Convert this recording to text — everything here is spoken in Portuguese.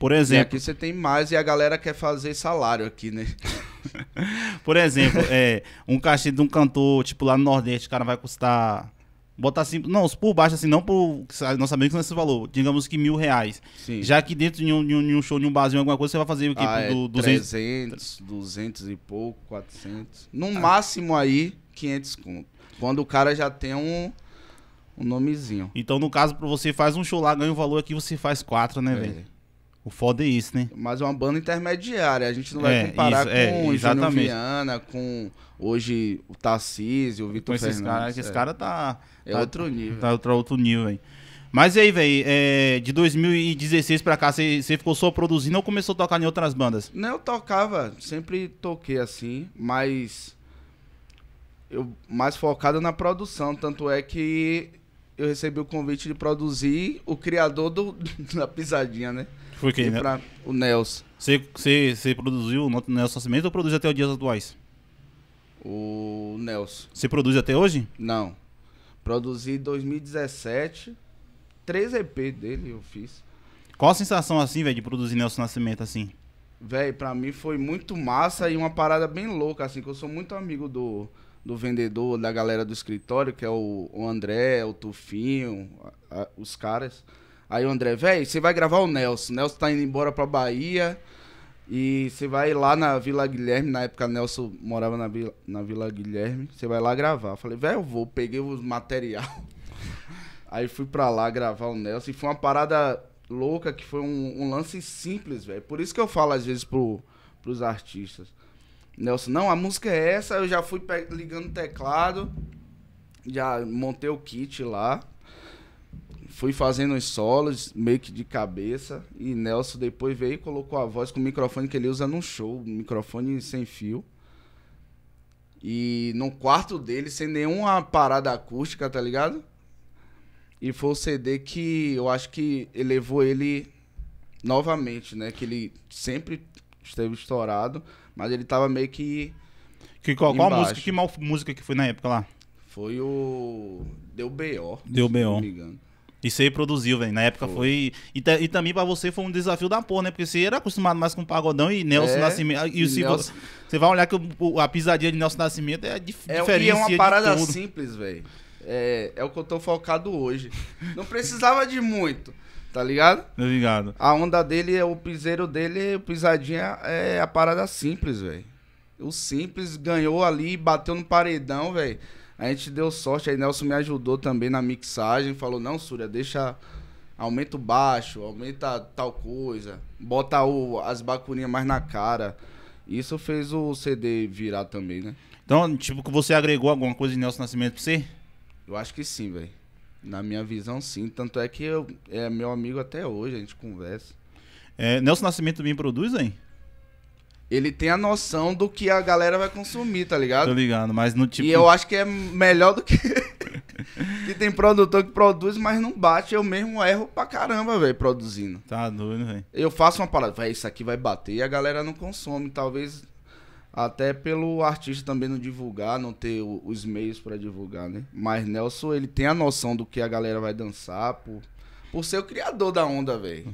Por exemplo. E aqui você tem mais e a galera quer fazer salário aqui, né? Por exemplo, é, um cachê de um cantor, tipo, lá no Nordeste, o cara vai custar. Botar assim, não, por baixo, assim, não por. Nós sabemos que não é esse valor, digamos que mil reais. Sim. Já que dentro de um, de um, de um show, de um barzinho, alguma coisa, você vai fazer o quê? Ah, é, 200... 300, 200 e pouco, 400. No ah. máximo aí, 500 conto. Quando o cara já tem um um nomezinho. Então, no caso, você faz um show lá, ganha um valor aqui, você faz quatro, né, é. velho? O foda é isso, né? Mas é uma banda intermediária. A gente não vai é, comparar isso, é, com é, exatamente. Júnior Viana, com hoje o Tarcísio, o Vitor Fernandes. Cara, é. Esse cara tá... É tá, outro nível. Tá outro, outro nível, hein. Mas e aí, velho, é, de 2016 pra cá, você ficou só produzindo ou começou a tocar em outras bandas? Não, eu tocava, sempre toquei assim, mas eu mais focado na produção, tanto é que eu recebi o convite de produzir o criador do, da pisadinha, né? Foi quem, né? Pra, o Nelson. Você, produziu o Nelson Nascimento ou produz até os dias atuais? O Nelson. Você produz até hoje? Não. Produzi em 2017. Três EP dele eu fiz. Qual a sensação, assim, velho, de produzir Nelson Nascimento, assim? Velho, pra mim foi muito massa e uma parada bem louca, assim, que eu sou muito amigo do do vendedor, da galera do escritório, que é o, o André, o Tufinho, a, a, os caras. Aí o André, velho, você vai gravar o Nelson. O Nelson tá indo embora pra Bahia. E você vai lá na Vila Guilherme, na época Nelson morava na Vila, na Vila Guilherme, você vai lá gravar. Eu falei, velho, eu vou, peguei os material. Aí fui pra lá gravar o Nelson e foi uma parada louca que foi um, um lance simples, velho. Por isso que eu falo às vezes pro, pros artistas. Nelson, não, a música é essa, eu já fui ligando o teclado, já montei o kit lá, fui fazendo os solos, meio que de cabeça, e Nelson depois veio e colocou a voz com o microfone que ele usa no show, microfone sem fio. E no quarto dele, sem nenhuma parada acústica, tá ligado? E foi o CD que eu acho que elevou ele novamente, né? Que ele sempre esteve estourado, mas ele tava meio que. que qual, qual música? Que mal música que foi na época lá? Foi o. Deu B.O. Deu B.O. Isso aí produziu, velho. Na época foi. foi... E, e, também pra você foi um desafio da porra, né? Porque você era acostumado mais com pagodão e Nelson é, Nascimento. Ah, e, e se Nelson... você vai olhar que o... a pisadinha de Nelson Nascimento é diferente. É, e é uma parada simples, velho. É, é o que eu tô focado hoje. Não precisava de muito. Tá ligado? Tá ligado. A onda dele, o piseiro dele, o pisadinha é a parada simples, velho. O simples ganhou ali, bateu no paredão, velho. A gente deu sorte, aí Nelson me ajudou também na mixagem, falou, não, Súria, deixa. Aumenta o baixo, aumenta tal coisa, bota o, as bacurinhas mais na cara. Isso fez o CD virar também, né? Então, tipo, que você agregou alguma coisa de Nelson Nascimento pra você? Eu acho que sim, velho. Na minha visão, sim. Tanto é que eu, é meu amigo até hoje, a gente conversa. É, Nelson Nascimento me produz, hein? Ele tem a noção do que a galera vai consumir, tá ligado? Tô ligado, mas no tipo. E eu acho que é melhor do que. que tem produtor que produz, mas não bate. Eu mesmo erro pra caramba, velho, produzindo. Tá doido, velho. Eu faço uma parada, vai, isso aqui vai bater e a galera não consome. Talvez até pelo artista também não divulgar, não ter o, os meios para divulgar, né? Mas Nelson, ele tem a noção do que a galera vai dançar, por, por ser o criador da onda, velho.